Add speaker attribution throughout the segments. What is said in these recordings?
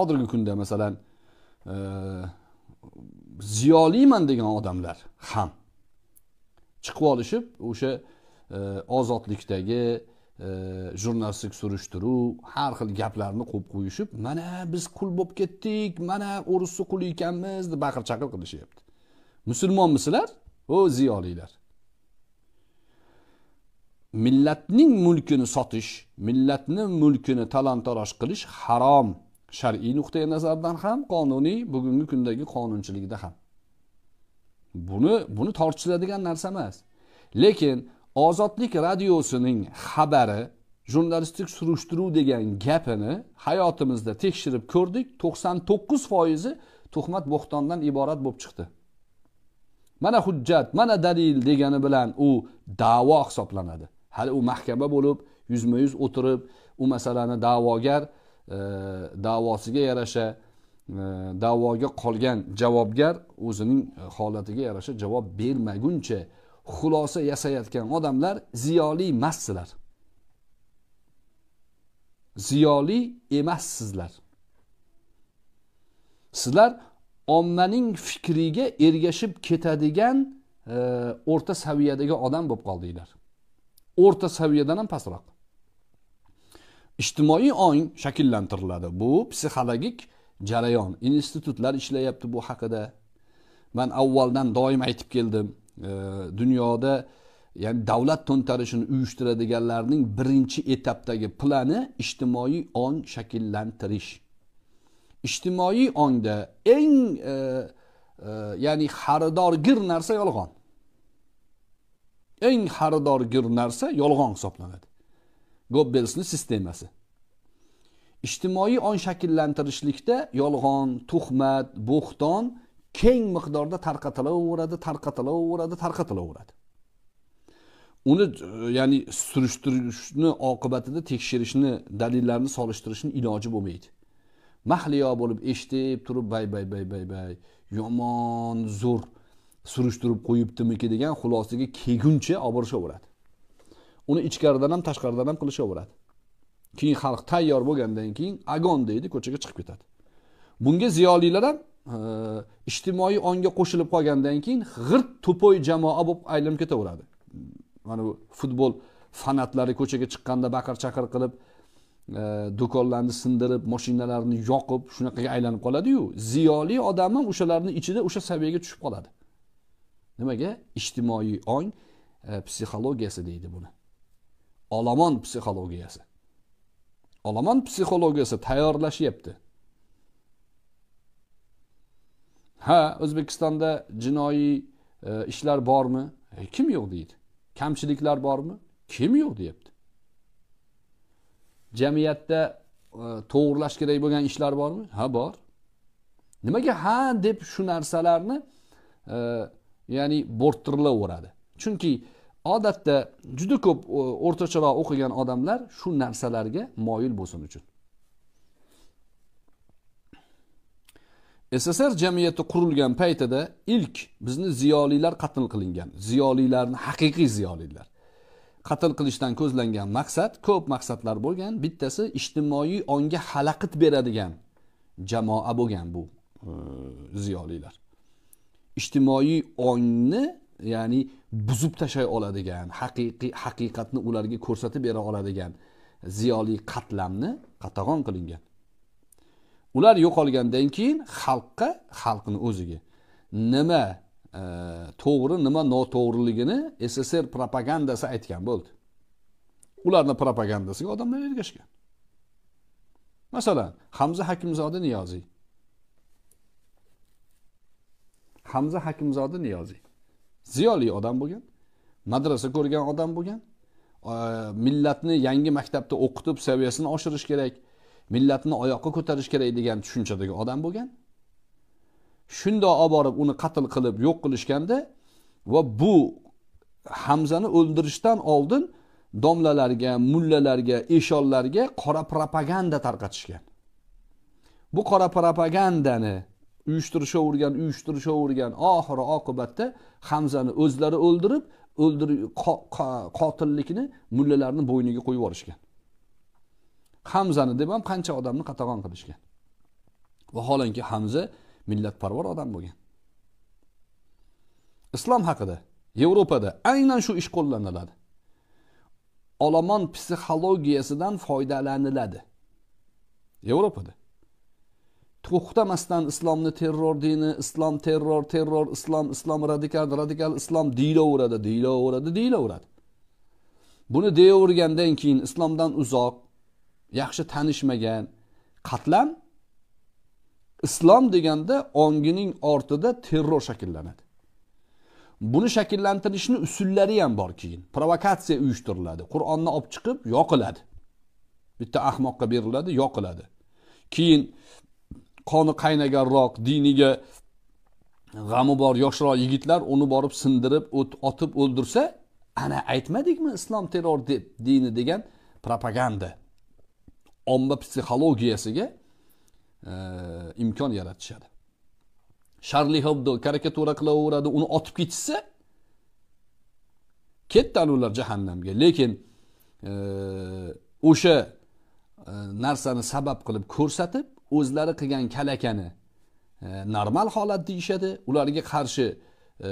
Speaker 1: hozirgi kunda masalan e, ziyoliman degan odamlar ham chiqib olishib o'sha e, ozodlikdagi e, jurnalistik surishtiruv har xil gaplarni qo'yib qo'yishib mana biz qul bo'lib ketdik mana o'risni quli ekanmiz deb baqir chaqir qilishyapti musulmonmisizlar o ziyolilar millatning mulkini sotish millatni mulkini talon taroj qilish harom shar'iy nuqtai nazardan ham qonuniy bugungi kundagi qonunchilikda ham buni buni tortishiladigan narsa emas lekin ozodlik radiosining xabari jurnalistik surishtiruv degan gapini hayotimizda tekshirib ko'rdik to'qson to'qqiz foizi tuhmat bo'xtondan iborat bo'lib chiqdi mana hujjat mana dalil degani bilan u davo hisoblanadi hali u mahkama bo'lib yuzma yuz o'tirib u masalani da'vogar E, davosiga yarasha e, da'voga qolgan javobgar o'zining holatiga yarasha javob bermaguncha xulosa yasayotgan odamlar ziyoli emassizlar ziyoli emassizlar sizlar ommaning fikriga ergashib ketadigan e, o'rta saviyadagi odam bo'lib qoldinglar o'rta saviyadan ham pastroq ijtimoiy ong shakllantiriladi bu psixologik jarayon institutlar ishlayapti bu haqida man avvaldan doim aytib keldim e, dunyoda ya'ni davlat to'ntarishini uyushtiradiganlarning birinchi etapdagi plani ijtimoiy ong shakllantirish ijtimoiy ongda eng e, e, ya'ni xaridorgir narsa yolg'on eng xaridorgir narsa yolg'on hisoblanadi gobbelsni sistemasi ijtimoiy ong shakllantirishlikda yolg'on tuhmat bo'xton keng miqdorda tarqatilaveradi tarqatilaveradi tarqatilaveradi uni ya'ni surishtirishni oqibatida tekshirishni dalillarni solishtirishni iloji bo'lmaydi mahliyo bo'lib eshitib turib bay bay bay bay bay yomon zo'r surishtirib qo'yibdimiki degan xulosaga kelguncha olib borishaveradi uni ichkaridan ham tashqaridan ham qilishaveradi keyin xalq tayyor bo'lgandan keyin agon deydi ko'chaga chiqib ketadi bunga ziyolilar ham ijtimoiy ongga qo'shilib qolgandan keyin g'irt to'poy jamoa bo'lib aylanib ketaveradi mana bu futbol fanatlari ko'chaga chiqqanda baqir chaqir qilib do'konlarni sindirib mashinalarni yoqib shunaqaga aylanib qoladiyu ziyoli odam ham o'shalarni ichida o'sha saviyaga tushib qoladi nimaga ijtimoiy ong psixologiyasi deydi buni olomon psixologiyasi olomon psixologiyasi tayyorlashyapti ha o'zbekistonda jinoiy e, ishlar bormi e, kim yo'q deydi kamchiliklar bormi kim yo'q deyapti jamiyatda e, to'g'irlash kerak bo'lgan ishlar bormi ha bor nimaga ha deb shu narsalarni e, ya'ni bo'rttirilaveradi chunki odatda juda ko'p e, o'rtacharoq o'qigan odamlar shu narsalarga moyil bo'lsin uchun sssr jamiyati qurilgan paytida ilk bizni ziyolilar qatl qilingan ziyolilarni haqiqiy ziyolilar qatl qilishdan ko'zlangan maqsad ko'p maqsadlar bo'lgan bittasi ijtimoiy ongga xalaqit beradigan jamoa bo'lgan bu e, ziyolilar ijtimoiy ongni ya'ni buzib tashlay oladigan haqiqiy haqiqatni ularga ko'rsatib bera oladigan ziyoli qatlamni qatag'on qilingan ular yo'qolgandan keyin xalqqa xalqni o'ziga nima e, to'g'ri nima noto'g'riligini sssr propagandasi aytgan bo'ldi ularni propagandasiga odamlar ergashgan masalan hamza hakimzoda niyoziy hamza hakimzoda niyoziy ziyoli odam bo'lgan madrasa ko'rgan odam bo'lgan millatni yangi maktabda o'qitib saviyasini oshirish kerak millatni oyoqqa ko'tarish kerak degan tushunchadagi odam bo'lgan shundoq olib borib uni qatl qilib yo'q qilishganda va bu hamzani o'ldirishdan oldin domlalarga mullalarga eshonlarga qora propaganda tarqatishgan bu qora propagandani uyushtirishga uyushtirishavergan uyushtirishga oxiri oqibatda hamzani o'zlari o'ldirib o'ldirib qotillikni mullalarni bo'yniga qo'yib yuborishgan hamzani deb ham qancha odamni qatag'on qilishgan vaholanki hamza millatparvar odam bo'lgan islom haqida yevropada aynan shu ish qo'llaniladi olomon psixologiyasidan foydalaniladi yevropada to'xtamasdan islomni terror dini islom terror terror islom islom radikal radikal islom deyilaveradi deyilaveradi deyilaveradi buni deyavergandan keyin islomdan uzoq yaxshi tanishmagan qatlam islom deganda ongining ortida terror shakllanadi buni shakllantirishni usullari ham bor keyin provokatsiya uyushtiriladi qur'onni olib chiqib yoqiladi bitta ahmoqqa beriladi yoqiladi keyin qoni qaynaganroq diniga g'ami bor yoshroq yigitlar uni borib sindirib otib o'ldirsa ana aytmadikmi islom terror deb dini degan propaganda omma psixologiyasiga e, imkon yaratishadi sharli hobdo karikatura qilaveradi uni otib ketishsa ketdi ular jahannamga lekin e, o'sha e, narsani sabab qilib ko'rsatib o'zlari qilgan kalakani e, normal holat deyishadi ularga qarshi e,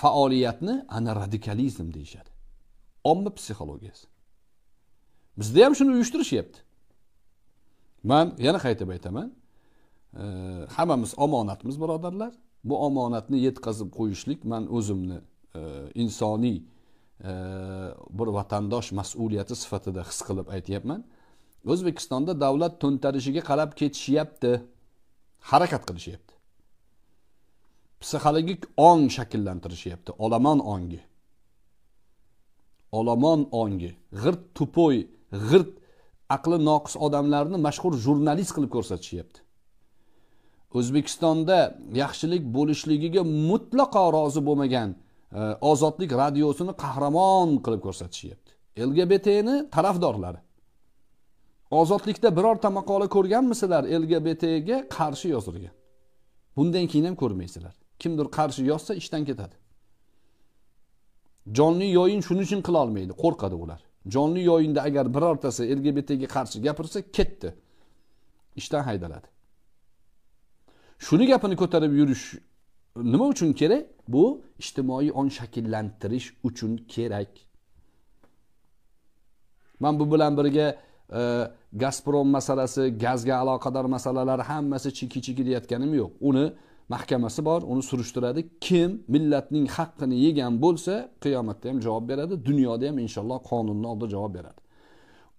Speaker 1: faoliyatni ana radikalizm deyishadi omma psixologiyasi bizda ham shuni uyushtirishyapti man yana qaytib aytaman e, hammamiz omonatmiz birodarlar bu omonatni yetkazib qo'yishlik man o'zimni insoniy bir vatandosh mas'uliyati sifatida his qilib aytyapman o'zbekistonda davlat to'ntarishiga qarab ketishyapti harakat qilishyapti psixologik ong shakllantirishyapti olomon ongi olomon ongi g'irt tupoy g'irt aqli noqis odamlarni mashhur jurnalist qilib ko'rsatishyapti o'zbekistonda yaxshilik bo'lishligiga mutlaqo rozi bo'lmagan e, ozodlik radiosini qahramon qilib ko'rsatishyapti lgbtni tarafdorlari ozodlikda birorta maqola ko'rganmisizlar lgbtga qarshi yozilgan bundan keyin ham ko'rmaysizlar kimdir qarshi yozsa ishdan ketadi jonli yoyin shuning uchun qilolmaydi qo'rqadi ular jonli yoyinda agar birortasi lgbtga qarshi gapirsa ketdi ishdan haydaladi shuni gapini ko'tarib yurish nima uchun kerak bu ijtimoiy ong shakllantirish uchun kerak man bu bilan birga gazprom masalasi gazga aloqador masalalar hammasi chiki chiki deyotganim yo'q uni mahkamasi bor uni surishtiradi kim millatning haqqini yegan bo'lsa qiyomatda ham javob beradi dunyoda ham inshaalloh qonunni oldida javob beradi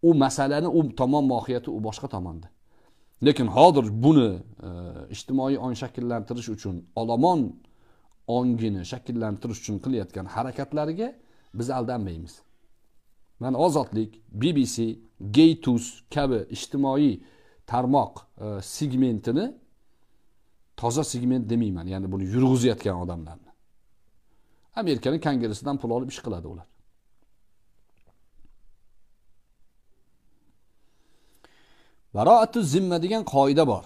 Speaker 1: u masalani u tomon mohiyati u boshqa tomonda lekin hozir buni e, ijtimoiy ong shakllantirish uchun olomon ongini shakllantirish uchun qilayotgan harakatlariga biz aldanmaymiz mana ozodlik bbc geytus kabi ijtimoiy tarmoq e, segmentini toza segment demayman ya'ni buni yurg'izayotgan odamlarni amerikani kongressidan pul olib ish qiladi ular baroatu zimma degan qoida bor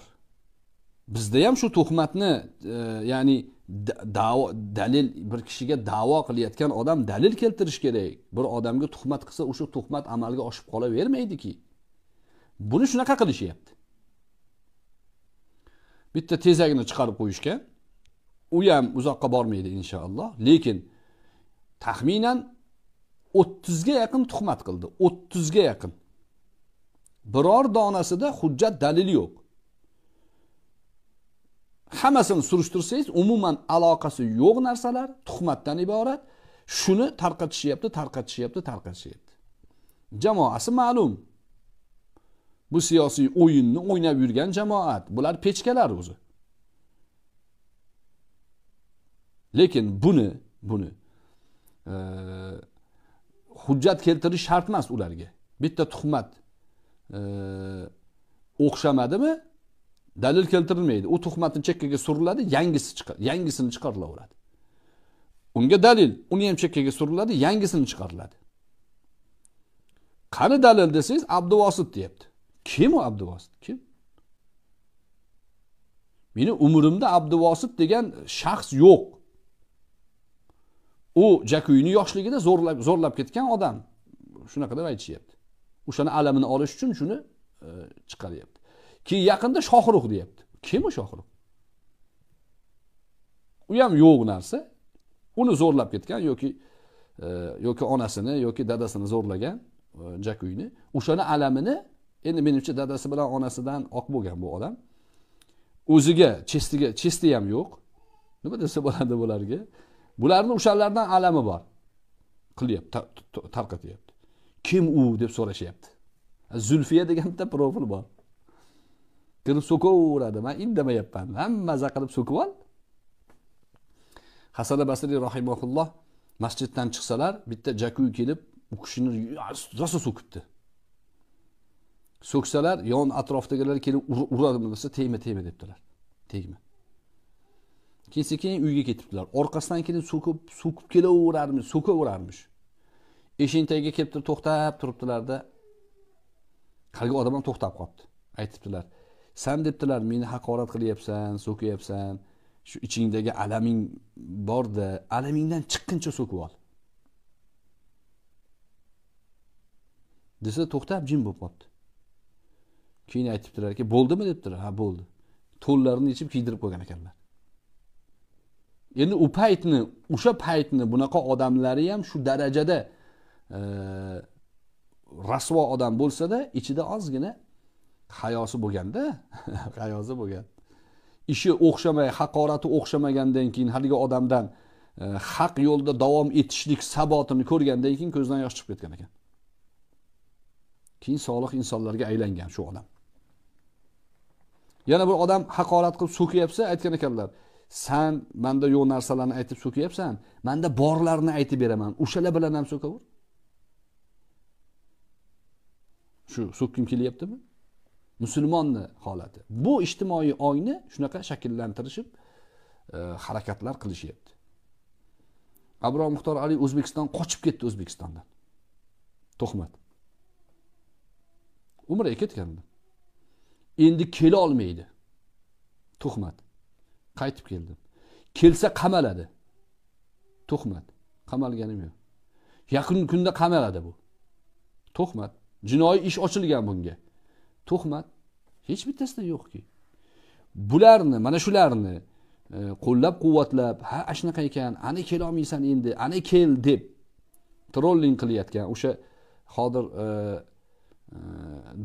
Speaker 1: bizda ham shu tuhmatni e, ya'ni davo dalil bir kishiga davo qilayotgan odam dalil keltirishi kerak bir odamga tuhmat qilsa o'sha tuhmat amalga oshib qolavermaydiki buni shunaqa qilishyapti bitta tezakni chiqarib qo'yishgan u ham uzoqqa bormaydi inshaalloh lekin taxminan o'ttizga yaqin tuhmat qildi o'ttizga yaqin biror donasida hujjat dalil yo'q hammasini surishtirsangiz umuman aloqasi yo'q narsalar tuhmatdan iborat shuni tarqatishyapti tarqatishyapti tarqatishyapti jamoasi ma'lum bu siyosiy o'yinni o'ynab yurgan jamoat bular pechkalar o'zi lekin buni buni e, hujjat keltirish shart emas ularga bitta tuhmat e, o'xshamadimi dalil keltirilmaydi u tuhmatni chekkaga suriladi yangisi chiqadi yangisini chiqarilaveradi unga dalil uni ham chekkaga suriladi yangisini chiqariladi qani dalil desangiz abduvosit deyapti kim u abduvosit kim meni umrimda abduvosit degan shaxs yo'q u jakuyni yoshligida zo'rlab zo'rlab ketgan odam shunaqa deb aytishyapti o'shani alamini olish uchun shuni e, chiqaryapti keyin yaqinda shohruh deyapti kim u shohruh u ham yo'q narsa uni zo'rlab ketgan yoki e, yoki onasini yoki dadasini zo'rlagan e, jakuyni o'shani alamini endi menimcha dadasi bilan onasidan oq bo'lgan bu odam o'ziga chestiga chesti ham yo'q nima desa bo'ladi bularga bularni o'shalardan alami bor qilyapti tarqatyapti kim u deb so'rashyapti zulfiya degan bitta profil bor kirib so'kaveradi man indamayapman hamma maza qilib so'kib ol hasan basriy rohimaulloh masjiddan chiqsalar bitta jakuy kelib u kishini rosa so'kibdi so'ksalar yon atrofdagilar kelib uradimi desa tegma tegma debdilar tegma keyin sekin uyga ketibdilar orqasidan kelib so'kib so'kib kelaverarmish so'kaverarmish eshikni tagiga kelib turib to'xtab turibdilarda haligi odam ham to'xtab qolibdi aytibdilar san debdilar meni haqorat qilyapsan so'kyapsan shu ichingdagi alaming borda alamingdan chiqquncha so'kib ol desa to'xtab jim bo'lib qolibdi keyin aytibdilarki bo'ldimi debdilar ha bo'ldi to'llarini yechib kiydirib qo'ygan ekanlar endi u paytni o'sha paytni bunaqa odamlari ham shu darajada e, rasvo odam bo'lsada ichida ozgina hayosi bo'lganda hayosi bo'lgan ishi o'xshamay haqorati o'xshamagandan keyin haligi odamdan e, haq yo'lda davom etishlik sabotini ko'rgandan keyin ko'zidan yosh chiqib ketgan ekan keyin solih insonlarga aylangan shu odam yana bir odam haqorat qilib so'kyapsa aytgan ekanlar san manda yo'q narsalarni aytib so'kyapsan manda borlarni aytib beraman o'shalar bilan ham so'kaver shu so'kkim kelyaptimi musulmonni holati bu ijtimoiy ongni shunaqa shakllantirishib e, harakatlar qilishyapti abror muxtor ali o'zbekiston qochib ketdi o'zbekistondan to'xmat umraga ketgan endi kela olmaydi to'xmat qaytib keldim kelsa qamaladi to'xmat qamalganim yo'q yaqin kunda qamaladi bu to'xmat jinoiy ish ochilgan bunga tuhmat hech bittasida yo'qki bularni mana shularni e, qo'llab quvvatlab ha ana shunaqa ekan ana kelolmaysan endi ana kel deb trolling qilayotgan o'sha hozir e, e,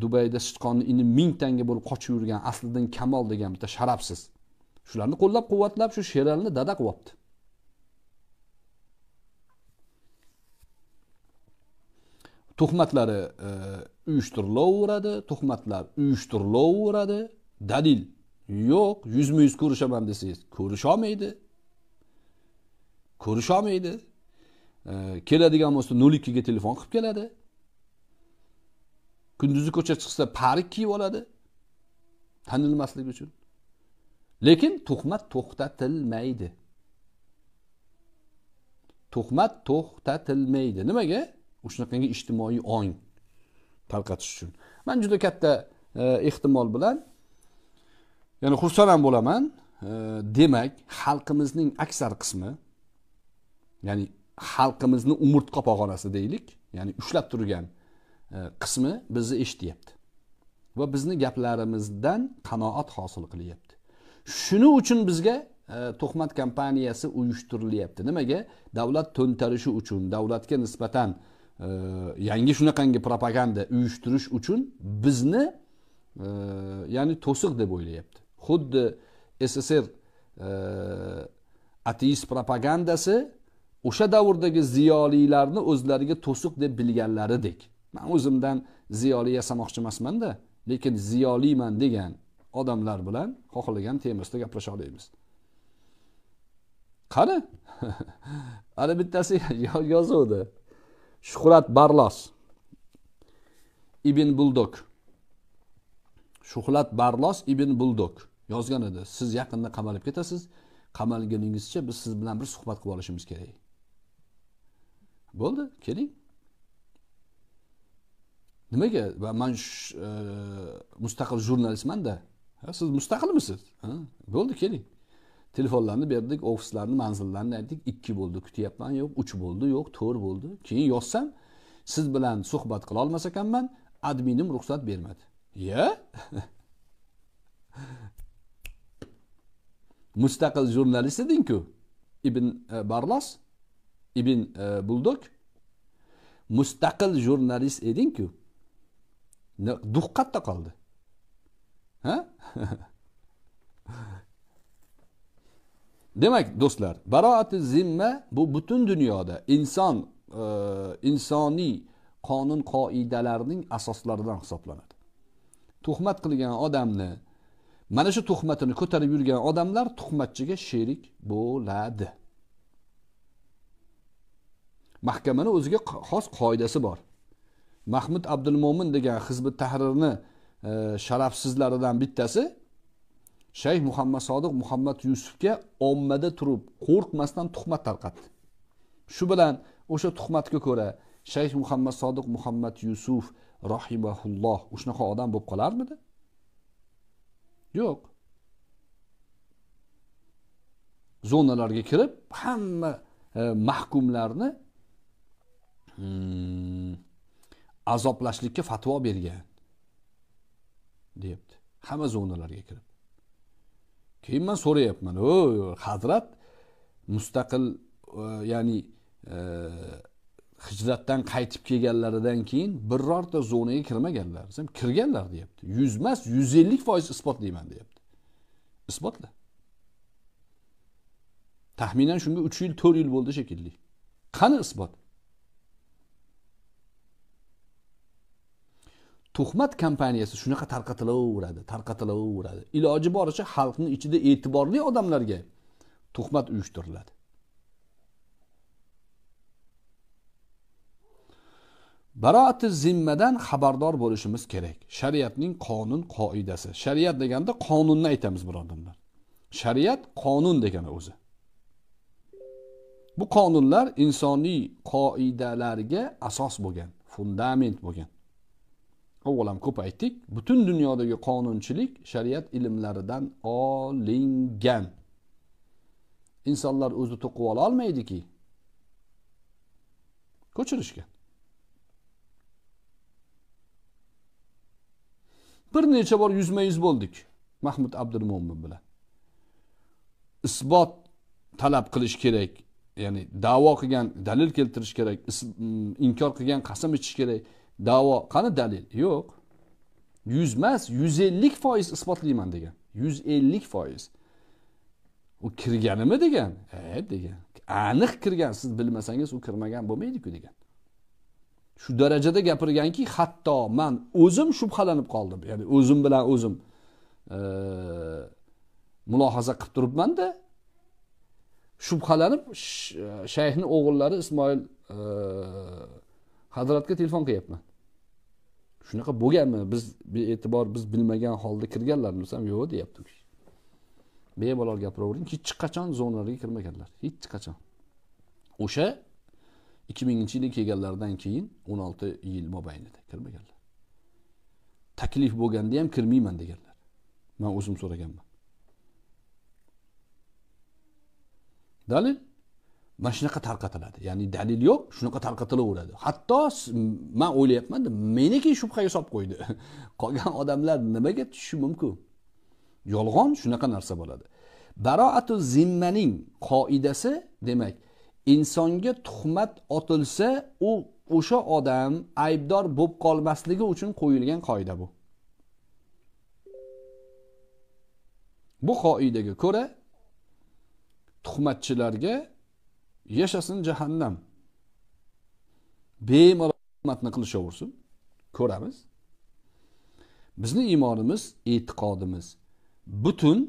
Speaker 1: dubayda sichqonni ini ming tanga bo'lib qochib yurgan asliddin kamol degan bitta sharafsiz shularni qo'llab quvvatlab shu sheralni dada qilyapti tuhmatlari e, uyushtirilaveradi tuhmatlar uyushtirilaveradi dalil yo'q yuzma yuz ko'rishaman desangiz ko'risholmaydi ko'risholmaydi e, keladigan bo'lsa nol ikkiga telefon qilib keladi kunduzi ko'cha chiqsa parik kiyib oladi tanilmaslik uchun lekin tuhmat to'xtatilmaydi tuhmat to'xtatilmaydi nimaga shunaqangi ijtimoiy ong tarqatish uchun man juda katta e, ehtimol bilan ya'ni xursand ham bo'laman e, demak xalqimizning aksar qismi ya'ni xalqimizni umurtqa pog'onasi deylik ya'ni ushlab turgan e, qismi bizni eshityapti va bizni gaplarimizdan qanoat hosil qilyapti shuning uchun bizga tuhmat kompaniyasi uyushtirilyapti nimaga davlat to'ntarishi uchun davlatga nisbatan yangi shunaqangi propaganda uyushtirish uchun bizni e, ya'ni to'siq deb o'ylayapti xuddi sssr e, ateist propagandasi o'sha davrdagi ziyoliylarni o'zlariga to'siq deb bilganlaridek man o'zimdan ziyoli yasamoqchi emasmanda lekin ziyoliman degan odamlar bilan xohlagan temasida gaplasha olamiz qani hali bittasi yozuvdi shuhrat barlos ibn buldok shuhrat barlos ibn buldok yozgan edi siz yaqinda qamalib ketasiz qamalganingizcha biz siz bilan bir suhbat qilib olishimiz kerak bo'ldi keling nimaga man e, mustaqil jurnalistmanda siz mustaqilmisiz bo'ldi keling telefonlarını berdik, ofislarını, manzillarni aytdik buldu kötü kutyapman yok üç buldu yok to'rt buldu kim yoksa siz bilan suhbat qilolmas ben adminim ruxsat bermadi ya müstakil jurnalist ki İbn e, Barlas İbn e, buldok müstakil jurnalist edingku diqqatda kaldı ha demak do'stlar baroati zimma bu butun dunyoda inson e, insoniy qonun qoidalarning asoslaridan hisoblanadi tuhmat qilgan odamni mana shu tuhmatini ko'tarib yurgan odamlar tuhmatchiga sherik bo'ladi mahkamani o'ziga xos qoidasi bor mahmud abdulmo'min degan hizbi tahrirni e, sharafsizlaridan bittasi shayx muhammad sodiq muhammad yusufga ommada turib qo'rqmasdan tuhmat tarqatdi shu bilan o'sha tuhmatga ko'ra shayx muhammad sodiq muhammad yusuf rohimaulloh shunaqa odam bo'lib qolarmidi yo'q zonalarga kirib hamma e, mahkumlarni hmm, azoblashlikka fatvo bergan deyapti hamma zonalarga kirib keyin man so'rayapman o hazrat mustaqil e, ya'ni e, hijratdan qaytib kelganlaridan keyin birorta zonaga kirmaganlar desam kirganlar deyapti yuz emas yuz ellik foiz isbotlayman deyapti isbotla taxminan shunga uch yil to'rt yil bo'ldi shekilli qani isbot tuhmat kompaniyasi shunaqa tarqatilaveradi tarqatilaveradi iloji boricha xalqni ichida e'tiborli odamlarga tuhmat uyushtiriladi baroati zimmadan xabardor bo'lishimiz kerak shariatning qonun qoidasi shariat deganda qonunni aytamiz birodarlar shariat qonun degani o'zi bu qonunlar insoniy qoidalarga asos bo'lgan fundament bo'lgan ko'p aytdik butun dunyodagi qonunchilik shariat ilmlaridan olingan insonlar o'zi to'qib ola olmaydiki ko'chirishgan bir necha bor yuzma yuz bo'ldik mahmud abdulmo'min bilan isbot talab qilish kerak ya'ni davo qilgan dalil keltirish kerak inkor qilgan qasam ichish kerak davo qani dalil yo'q yuz emas yuz ellik foiz isbotlayman degan yuz ellik foiz u kirganimi degan e degan aniq kirgan siz bilmasangiz u kirmagan bo'lmaydiku degan shu darajada gapirganki hatto man o'zim shubhalanib qoldim ya'ni o'zim bilan o'zim e, mulohaza qilib turibmanda shubhalanib shayxni o'g'illari ismoil e, hazratga telefon qilyapman shunaqa bo'lganmi biz e'tibor biz bilmagan holda kirganlarmiz desam yo'q deyapti u kishi bemalol gapiravering hech qachon zonalarga kirmaganlar hech qachon o'sha ikki minginchi yilga kelganlaridan keyin o'n olti yil mobaynida kirmaganlar taklif bo'lganda ham kirmayman deganlar man o'zim so'raganman dalil mana shunaqa tarqatiladi ya'ni dalil yo'q shunaqa tarqatilaveradi hatto man o'ylayapmanda meniki shubhaga solib qo'ydi qolgan odamlar nimaga tushishi mumkin yolg'on shunaqa narsa bo'ladi baroatu zimmaning qoidasi demak insonga tuhmat otilsa u o'sha odam aybdor bo'lib qolmasligi uchun qo'yilgan qoida bu bu qoidaga ko'ra tuhmatchilarga yashasin jahannam bemalol qilishaversin ko'ramiz bizni iymonimiz e'tiqodimiz butun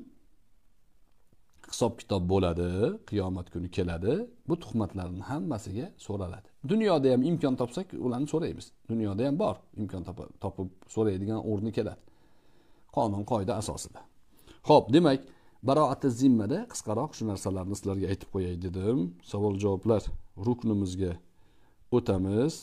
Speaker 1: hisob kitob bo'ladi qiyomat kuni keladi bu tuhmatlarni hammasiga so'raladi dunyoda ham imkon topsak ularni so'raymiz dunyoda ham bor imkon topib so'raydigan o'rni keladi qonun qoida asosida ho'p demak baroati zimmada qisqaroq shu narsalarni sizlarga aytib qo'yay dedim savol javoblar ruknimizga o'tamiz